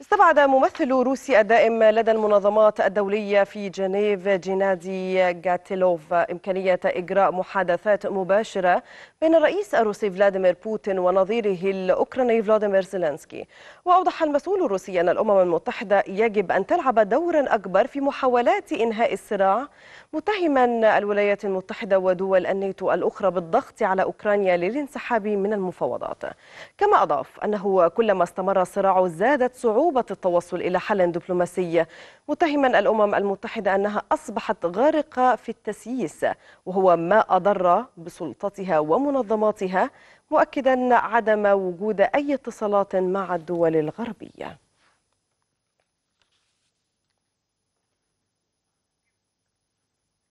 استبعد ممثل روسي الدائم لدى المنظمات الدولية في جنيف جينادي جاتيلوف إمكانية إجراء محادثات مباشرة بين الرئيس الروسي فلاديمير بوتين ونظيره الأوكراني فلاديمير زيلينسكي وأوضح المسؤول الروسي أن الأمم المتحدة يجب أن تلعب دورا أكبر في محاولات إنهاء الصراع متهما الولايات المتحدة ودول الناتو الأخرى بالضغط على أوكرانيا للانسحاب من المفاوضات كما أضاف أنه كلما استمر الصراع زادت صعوبة صعوبة التوصل إلى حل دبلوماسي متهما الأمم المتحدة أنها أصبحت غارقة في التسييس وهو ما أضر بسلطتها ومنظماتها مؤكدا عدم وجود أي اتصالات مع الدول الغربية